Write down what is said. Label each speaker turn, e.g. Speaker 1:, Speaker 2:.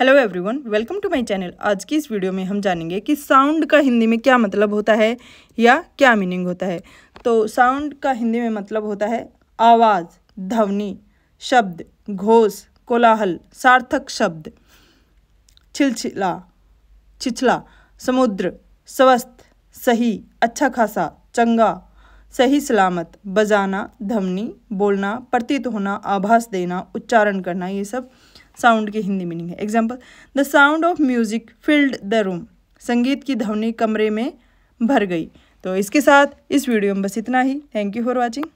Speaker 1: hello everyone welcome to my channel आज की इस वीडियो में हम जानेंगे कि साउंड का हिंदी में क्या मतलब होता है या क्या मीनिंग होता है तो साउंड का हिंदी में मतलब होता है आवाज़ ध्वनि शब्द घोष कोलाहल सार्थक शब्द छिलछिला छिछला समुद्र स्वस्थ सही अच्छा खासा चंगा सही सलामत बजाना धमनी बोलना प्रतीत होना आभास देना उच्चारण करना ये सब साउंड की हिंदी मीनिंग है example the sound of music filled the room संगीत की ध्वनि कमरे में भर गई तो इसके साथ इस वीडियो में बस इतना ही थैंक यू फॉर वॉचिंग